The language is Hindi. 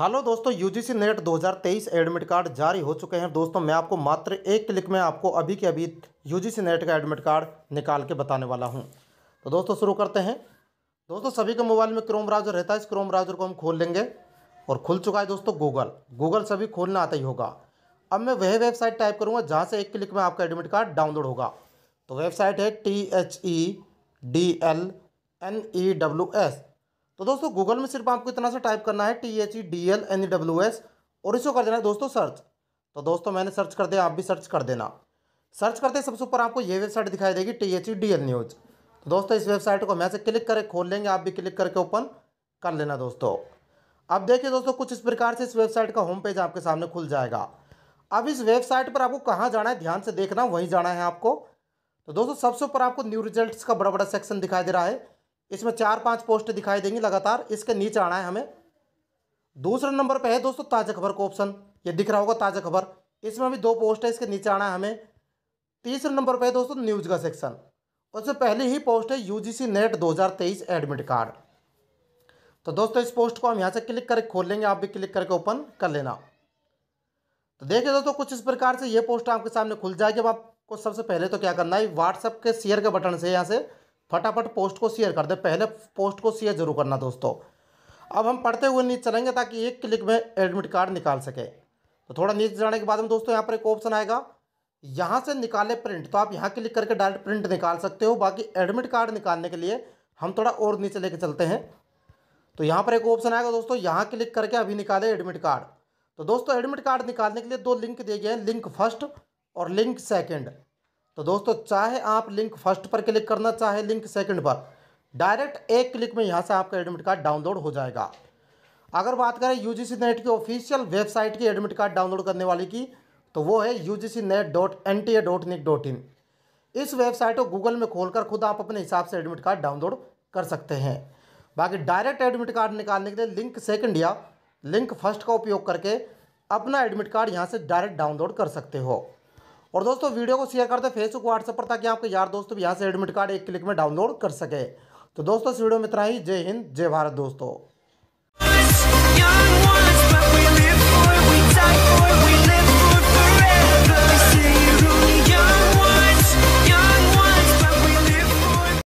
हेलो दोस्तों यूजीसी नेट 2023 एडमिट कार्ड जारी हो चुके हैं दोस्तों मैं आपको मात्र एक क्लिक में आपको अभी के अभी यूजीसी नेट का एडमिट कार्ड निकाल के बताने वाला हूं तो दोस्तों शुरू करते हैं दोस्तों सभी के मोबाइल में क्रोम ब्राउजर रहता है इस क्रोम ब्राउजर को हम खोल लेंगे और खुल चुका है दोस्तों गूगल गूगल सभी खोलना आता ही होगा अब मैं वह वेबसाइट टाइप करूँगा जहाँ से एक क्लिक में आपका एडमिट कार्ड डाउनलोड होगा तो वेबसाइट है T H E D L N E W S तो दोस्तों गूगल में सिर्फ आपको इतना सा टाइप करना है T H E D L N E W S और इसको कर देना है दोस्तों सर्च तो दोस्तों मैंने सर्च कर दिया आप भी सर्च कर देना सर्च करते सबसे ऊपर आपको ये वेबसाइट दिखाई देगी T H E D L news तो दोस्तों इस वेबसाइट को मैं से क्लिक करके खोल लेंगे आप भी क्लिक करके ओपन कर लेना दोस्तों अब देखिए दोस्तों कुछ इस प्रकार से इस वेबसाइट का होम पेज आपके सामने खुल जाएगा अब इस वेबसाइट पर आपको कहाँ जाना है ध्यान से देखना वहीं जाना है आपको तो दोस्तों सबसे ऊपर आपको न्यू रिजल्ट्स का बड़ा बड़ा सेक्शन दिखाई दे रहा है इसमें चार पांच पोस्ट दिखाई देंगी लगातार इसके नीचे आना है हमें दूसरे नंबर पे है दोस्तों ताज़ा खबर का ऑप्शन ये दिख रहा होगा ताज़ा खबर इसमें भी दो पोस्ट है इसके नीचे आना है हमें तीसरे नंबर पे है दोस्तों न्यूज का सेक्शन उससे पहले ही पोस्ट है यू नेट दो एडमिट कार्ड तो दोस्तों इस पोस्ट को हम यहाँ से क्लिक करके खोल लेंगे आप भी क्लिक करके ओपन कर लेना तो देखिए दोस्तों कुछ इस प्रकार से ये पोस्ट आपके सामने खुल जाएगी अब आपको सबसे पहले तो क्या करना है व्हाट्सअप के शेयर के बटन से यहाँ से फटाफट पोस्ट को शेयर कर दें पहले पोस्ट को शेयर जरूर करना दोस्तों अब हम पढ़ते हुए नीचे चलेंगे ताकि एक क्लिक में एडमिट कार्ड निकाल सके तो थोड़ा नीचे जाने के बाद में दोस्तों यहाँ पर एक ऑप्शन आएगा यहाँ से निकाले प्रिंट तो आप यहाँ क्लिक करके डायरेक्ट प्रिंट निकाल सकते हो बाकी एडमिट कार्ड निकालने के लिए हम थोड़ा और नीचे लेके चलते हैं तो यहाँ पर एक ऑप्शन आएगा दोस्तों यहाँ क्लिक करके अभी निकाले एडमिट कार्ड तो दोस्तों एडमिट कार्ड निकालने के लिए दो लिंक दिए गए हैं लिंक फर्स्ट और लिंक सेकेंड तो दोस्तों चाहे आप लिंक फर्स्ट पर क्लिक करना चाहे लिंक सेकंड पर डायरेक्ट एक क्लिक में यहाँ से आपका एडमिट कार्ड डाउनलोड हो जाएगा अगर बात करें यू जी नेट की ऑफिशियल वेबसाइट की एडमिट कार्ड डाउनलोड करने वाले की तो वो है U G NET dot N T A dot dot in इस वेबसाइट को गूगल में खोलकर खुद आप अपने हिसाब से एडमिट कार्ड डाउनलोड कर सकते हैं बाकी डायरेक्ट एडमिट कार्ड निकालने के लिए लिंक सेकंड या लिंक फर्स्ट का उपयोग करके अपना एडमिट कार्ड यहाँ से डायरेक्ट डाउनलोड कर सकते हो और दोस्तों वीडियो को शेयर करते फेसबुक व्हाट्सएप पर ताकि आपके यार दोस्तों भी यहाँ से एडमिट कार्ड एक क्लिक में डाउनलोड कर सके तो दोस्तों इस वीडियो में इतना ही जय हिंद जय भारत दोस्तों